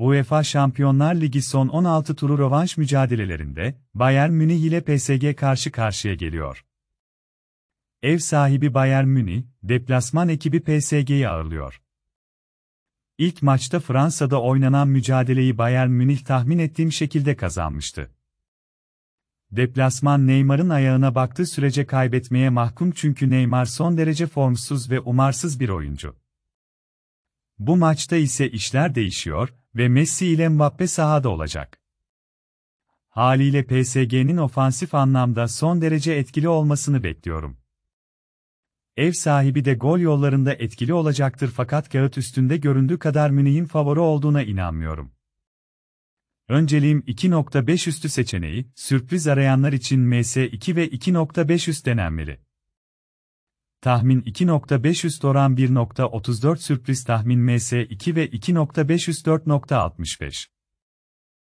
UEFA Şampiyonlar Ligi son 16 turu rövanş mücadelelerinde Bayern Münih ile PSG karşı karşıya geliyor. Ev sahibi Bayern Münih, deplasman ekibi PSG'yi ağırlıyor. İlk maçta Fransa'da oynanan mücadeleyi Bayern Münih tahmin ettiğim şekilde kazanmıştı. Deplasman Neymar'ın ayağına baktığı sürece kaybetmeye mahkum çünkü Neymar son derece formsuz ve umarsız bir oyuncu. Bu maçta ise işler değişiyor, ve Messi ile Mbappe sahada olacak. Haliyle PSG'nin ofansif anlamda son derece etkili olmasını bekliyorum. Ev sahibi de gol yollarında etkili olacaktır fakat kağıt üstünde göründüğü kadar Münih'in favori olduğuna inanmıyorum. Önceliğim 2.5 üstü seçeneği, sürpriz arayanlar için MS2 ve 2.5 üst denenmeli tahmin 2.500 üst oran 1.34 sürpriz tahmin MS2 ve 2.5 4.65.